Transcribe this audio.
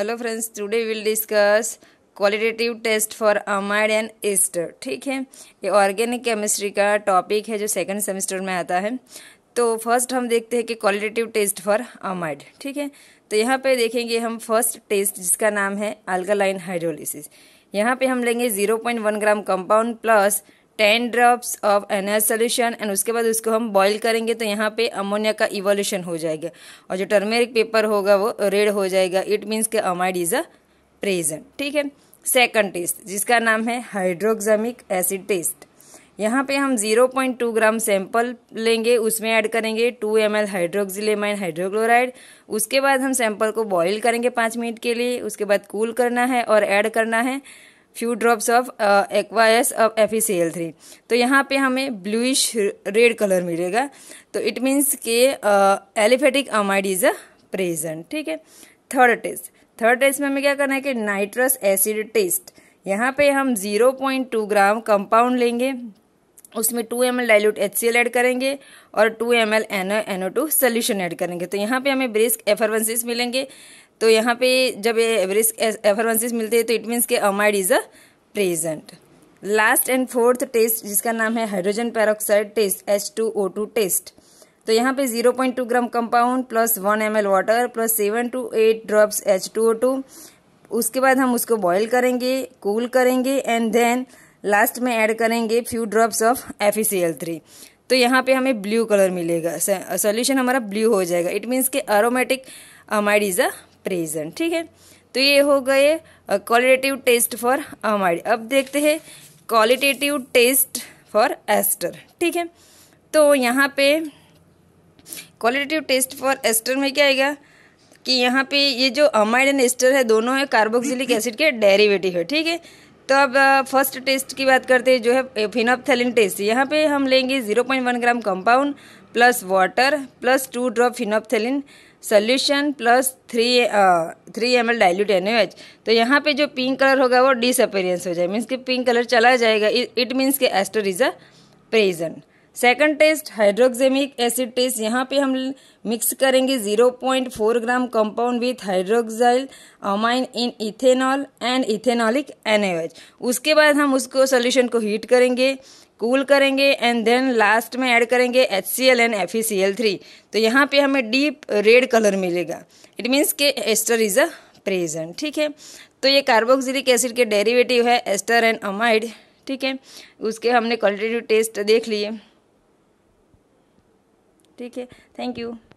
hello friends today will discuss qualitative test for amide and ester ठीक है ये organic chemistry का topic है जो सेकंड सेमेस्टर में आता है तो फर्स्ट हम देखते हैं कि क्वालिटेटिव टेस्ट फॉर अमाइड ठीक है तो यहाँ पे देखेंगे हम फर्स्ट टेस्ट जिसका नाम है अल्कालाइन हाइड्रोलिसिस यहाँ पे हम लेंगे zero gram compound plus ten drops of N solution and उसके बाद उसको हम बॉईल करेंगे तो यहाँ पे अमोनिया का इवोल्यूशन हो जाएगा और जो टर्मेरिक पेपर होगा वो रेड हो जाएगा इट मीन्स के अमाइड इज अ प्रेजेंट ठीक है सेकंड टेस्ट जिसका नाम है हाइड्रोक्जामिक एसिड टेस्ट यहाँ पे हम 0.2 ग्राम सैंपल लेंगे उसमें ऐड करेंगे 2 एम एल हाइड्रोक्जिलेमाइन हाइड्रोक्लोराइड उसके बाद हम सैंपल को बॉईल करेंगे पाँच मिनट के लिए उसके बाद कूल करना है और ऐड करना है few drops of aqueous of F three तो यहाँ पे हमें ब्लूइश रेड कलर मिलेगा तो इट मीन्स के aliphatic amide is a present ठीक है थर्ड टेस्ट थर्ड टेस्ट में हमें क्या करना है कि नाइट्रस एसिड टेस्ट यहाँ पे हम 0.2 ग्राम कंपाउंड लेंगे उसमें two M L dilute H C L add करेंगे और two M L N NO two solution add करेंगे तो यहाँ पे हमें ब्रिस्क एफरवेंसिस मिलेंगे तो यहाँ पे जब ये ब्रिस्क एफरवेंसिस मिलते हैं तो इट मीन्स के amide is a present last and fourth test जिसका नाम है hydrogen peroxide test H two O two test तो यहाँ पे 0.2 gram compound plus 1 M water plus 7 to 8 drops two उसके बाद हम उसको बॉईल करेंगे कूल करेंगे एंड देन लास्ट में ऐड करेंगे few drops of F three तो यहाँ पे हमें ब्लू कलर मिलेगा सॉल्यूशन हमारा ब्लू हो जाएगा इट मीन्स के aromatic amide is a present ठीक है तो ये हो गए क्वालिटेटिव टेस्ट फॉर अमाइड अब देखते हैं क्वालिटेटिव टेस्ट फॉर एस्टर ठीक है तो यहाँ पे क्वालिटेटिव टेस्ट फॉर एस्टर में क्या आएगा कि यहाँ पे ये जो अमाइड एंड एस्टर है दोनों है कार्बोक्सिलिक एसिड के डेरिवेटिव है ठीक है तो अब फर्स्ट टेस्ट की बात करते हैं जो है फिनोपथेलिन टेस्ट यहाँ पे हम लेंगे 0.1 gram compound plus water plus two drop phenolphthalein solution plus three three M L dilute N तो यहाँ पे जो पिंक कलर होगा वो डिसअपेरियंस हो जाए मीन्स कि पिंक कलर चला जाएगा इट मीन्स के ester is a present second test hydroxamic acid test यहाँ पे हम मिक्स करेंगे 0.4 gram compound with hydroxyl amine in ethanol and ethanolic NH उसके बाद हम उसको सोल्यूशन को हीट करेंगे कूल करेंगे एंड देन लास्ट में ऐड करेंगे H C L and F E C L three तो यहाँ पे हमें डीप रेड कलर मिलेगा इट मीन्स के एस्टर इज़ अ प्रेजेंट ठीक है तो ये कार्बोक्सिलिक एसिड के डेरिवेटिव है एस्टर एंड अमाइड ठीक है उसके हमने क्वालिटेटिव टेस्ट देख लिए ठीक है थैंक यू